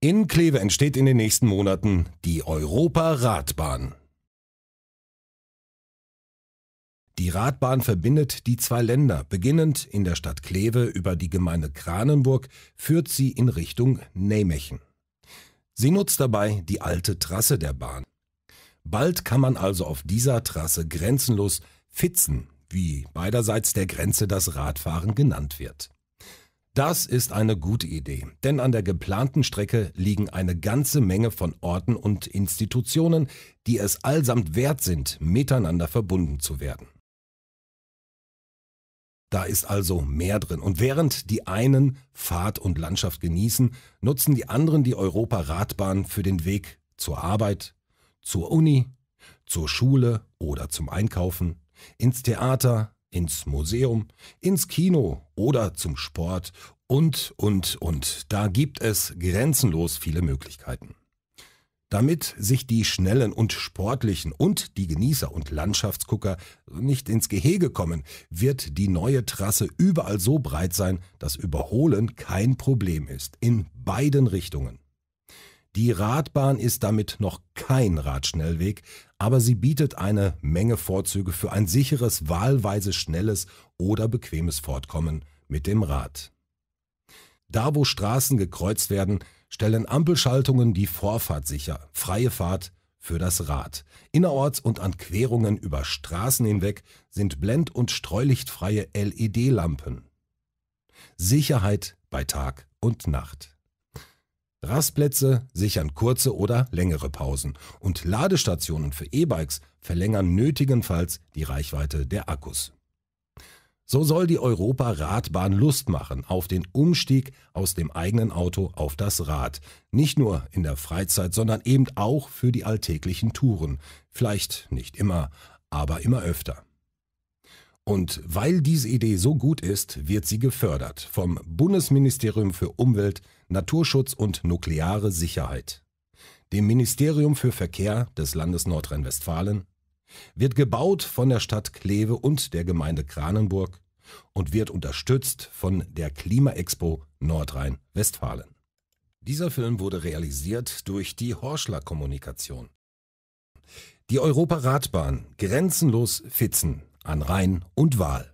In Kleve entsteht in den nächsten Monaten die Europa-Radbahn. Die Radbahn verbindet die zwei Länder. Beginnend in der Stadt Kleve über die Gemeinde Kranenburg führt sie in Richtung Nijmegen. Sie nutzt dabei die alte Trasse der Bahn. Bald kann man also auf dieser Trasse grenzenlos Fitzen, wie beiderseits der Grenze das Radfahren genannt wird. Das ist eine gute Idee, denn an der geplanten Strecke liegen eine ganze Menge von Orten und Institutionen, die es allsamt wert sind, miteinander verbunden zu werden. Da ist also mehr drin. Und während die einen Fahrt und Landschaft genießen, nutzen die anderen die Europa-Radbahn für den Weg zur Arbeit, zur Uni, zur Schule oder zum Einkaufen, ins Theater, ins Museum, ins Kino oder zum Sport und, und, und. Da gibt es grenzenlos viele Möglichkeiten. Damit sich die Schnellen und Sportlichen und die Genießer und Landschaftsgucker nicht ins Gehege kommen, wird die neue Trasse überall so breit sein, dass Überholen kein Problem ist, in beiden Richtungen. Die Radbahn ist damit noch kein Radschnellweg, aber sie bietet eine Menge Vorzüge für ein sicheres, wahlweise schnelles oder bequemes Fortkommen mit dem Rad. Da, wo Straßen gekreuzt werden, stellen Ampelschaltungen die Vorfahrt sicher, freie Fahrt für das Rad. Innerorts und an Querungen über Straßen hinweg sind blend- und streulichtfreie LED-Lampen. Sicherheit bei Tag und Nacht. Rastplätze sichern kurze oder längere Pausen und Ladestationen für E-Bikes verlängern nötigenfalls die Reichweite der Akkus. So soll die Europa-Radbahn Lust machen auf den Umstieg aus dem eigenen Auto auf das Rad. Nicht nur in der Freizeit, sondern eben auch für die alltäglichen Touren. Vielleicht nicht immer, aber immer öfter. Und weil diese Idee so gut ist, wird sie gefördert vom Bundesministerium für Umwelt, Naturschutz und nukleare Sicherheit, dem Ministerium für Verkehr des Landes Nordrhein-Westfalen, wird gebaut von der Stadt Kleve und der Gemeinde Kranenburg und wird unterstützt von der Klimaexpo Nordrhein-Westfalen. Dieser Film wurde realisiert durch die Horschler Kommunikation. Die Europaradbahn Grenzenlos Fitzen an Rhein und Waal.